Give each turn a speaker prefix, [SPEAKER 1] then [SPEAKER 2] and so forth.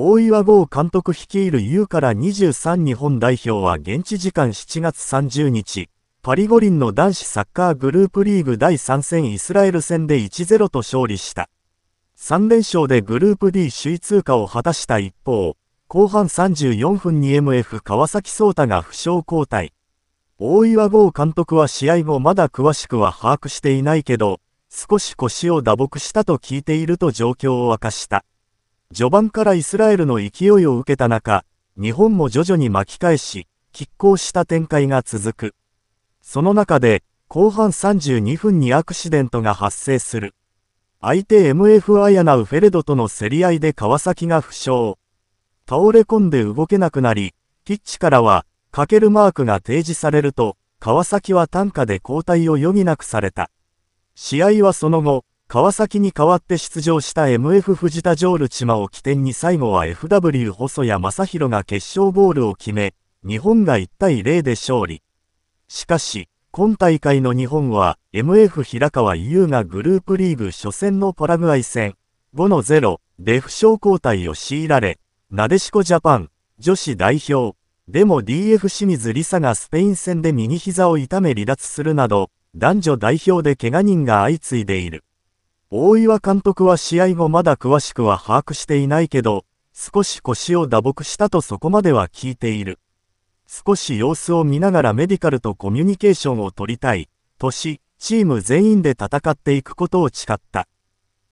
[SPEAKER 1] 大岩剛監督率いる U から23日本代表は現地時間7月30日、パリ五輪の男子サッカーグループリーグ第3戦イスラエル戦で1-0と勝利した。3連勝でグループ D 首位通過を果たした一方、後半34分に MF 川崎颯太が負傷交代。大岩剛監督は試合後まだ詳しくは把握していないけど、少し腰を打撲したと聞いていると状況を明かした。序盤からイスラエルの勢いを受けた中、日本も徐々に巻き返し、拮抗した展開が続く。その中で、後半32分にアクシデントが発生する。相手 MF アヤナウフェレドとの競り合いで川崎が負傷。倒れ込んで動けなくなり、ピッチからは、かけるマークが提示されると、川崎は単価で交代を余儀なくされた。試合はその後、川崎に代わって出場した MF 藤田ジョールチマを起点に最後は FW 細谷正宏が決勝ゴールを決め、日本が1対0で勝利。しかし、今大会の日本は MF 平川優がグループリーグ初戦のパラグアイ戦5-0で負傷交代を強いられ、なでしこジャパン女子代表でも DF 清水梨沙がスペイン戦で右膝を痛め離脱するなど、男女代表で怪我人が相次いでいる。大岩監督は試合後まだ詳しくは把握していないけど、少し腰を打撲したとそこまでは聞いている。少し様子を見ながらメディカルとコミュニケーションを取りたい、とし、チーム全員で戦っていくことを誓った。